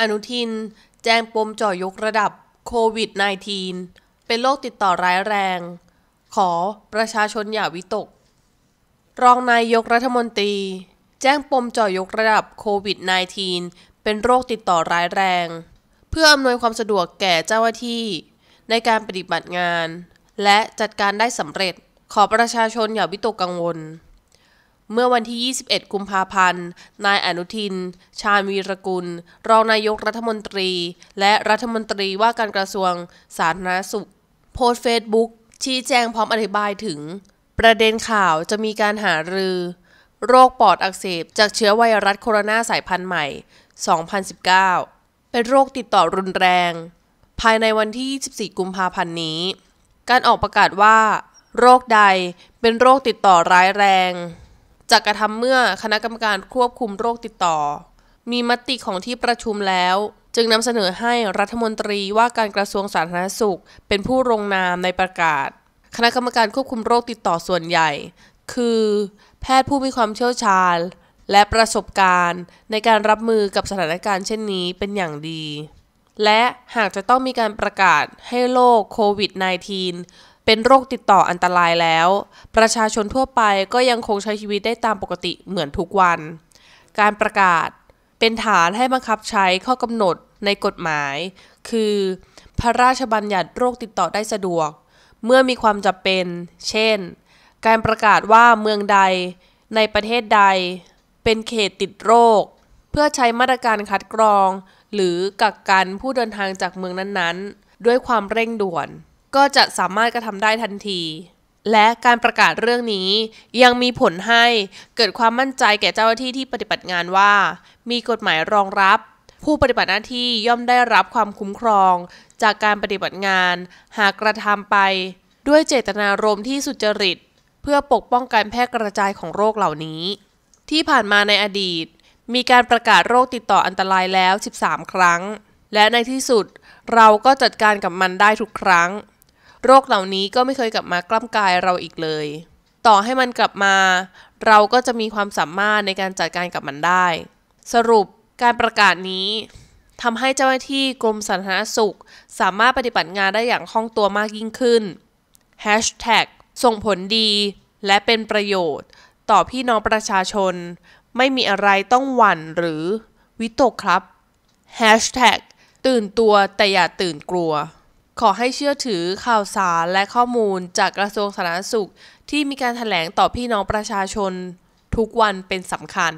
อนุทินแจ้งปมจ่อยกระดับโควิด -19 เป็นโรคติดต่อร้ายแรง ขอประชาชนอย่าวิตก รองนายกรัฐมนตรีแจ้งปมจ่อยกระดับโควิด -19 เป็นโรคติดต่อร้ายแรง เพื่ออำนวยความสะดวกแก่เจ้าหน้าที่ในการปฏิบัติงาน และจัดการได้สำเร็จขอประชาชนอย่าวิตกกังวลเมื่อวันที่ 21 กุมภาพันธ์ นายอนุทิน ชาญวีรกุล รองนายกรัฐมนตรี และรัฐมนตรีว่าการกระทรวง สาธารณสุข โพสต์เฟซบุ๊กชี้แจงพร้อมอธิบายถึง ประเด็นข่าวจะมีการหารือ โรคปอดอักเสบจากเชื้อไวรัสโคโรนาสายพันธุ์ใหม่ 2019 เป็นโรคติดต่อรุนแรง ภายในวันที่ 24 กุมภาพันธ์นี้ การออกประกาศว่า โรคใดเป็นโรคติดต่อร้ายแรงจะกระทำเมื่อคณะกรรมการควบคุมโรคติดต่อ มีมติของที่ประชุมแล้ว จึงนำเสนอให้รัฐมนตรีว่าการกระทรวงสาธารณสุข เป็นผู้ลงนามในประกาศ คณะกรรมการควบคุมโรคติดต่อส่วนใหญ่ คือ แพทย์ผู้มีความเชี่ยวชาญ และประสบการณ์ในการรับมือกับสถานการณ์เช่นนี้เป็นอย่างดีและหากจะต้องมีการประกาศให้โรคโควิด -19 เป็นโรคติดต่ออันตรายแล้ว ประชาชนทั่วไปก็ยังคงใช้ชีวิตได้ตามปกติเหมือนทุกวัน การประกาศเป็นฐานให้บังคับใช้ข้อกำหนดในกฎหมาย คือ พระราชบัญญัติโรคติดต่อได้สะดวก เมื่อมีความจำเป็น เช่น การประกาศว่าเมืองใดในประเทศใด เป็นเขตติดโรค เพื่อใช้มาตรการคัดกรอง หรือกักกันผู้เดินทางจากเมืองนั้นๆ ด้วยความเร่งด่วนก็จะสามารถกระทำได้ทันที และการประกาศเรื่องนี้ยังมีผลให้เกิดความมั่นใจแก่เจ้าหน้าที่ที่ปฏิบัติงานว่า มีกฎหมายรองรับ ผู้ปฏิบัติหน้าที่ย่อมได้รับความคุ้มครอง จากการปฏิบัติงาน หากกระทำไป ด้วยเจตนารมณ์ที่สุจริต เพื่อปกป้องการแพร่กระจายของโรคเหล่านี้ ที่ผ่านมาในอดีต มีการประกาศโรคติดต่ออันตรายแล้ว 13 ครั้ง และในที่สุดเราก็จัดการกับมันได้ทุกครั้งโรคเหล่านี้ก็ไม่เคยกลับมากล้ำกายเราอีกเลย ต่อให้มันกลับมา เราก็จะมีความสามารถในการจัดการกับมันได้ สรุปการประกาศนี้ทำให้เจ้าหน้าที่กรมสาธารณสุข สามารถปฏิบัติงานได้อย่างคล่องตัวมากยิ่งขึ้น Hashtag ส่งผลดี และเป็นประโยชน์ ต่อพี่น้องประชาชน ไม่มีอะไรต้องหวั่นหรือ วิตกครับ Hashtag ตื่นตัวแต่อย่าตื่นกลัวขอให้เชื่อถือข่าวสารและข้อมูลจากกระทรวงสาธารณสุขที่มีการถแถลงต่อพี่น้องประชาชนทุกวันเป็นสำคัญ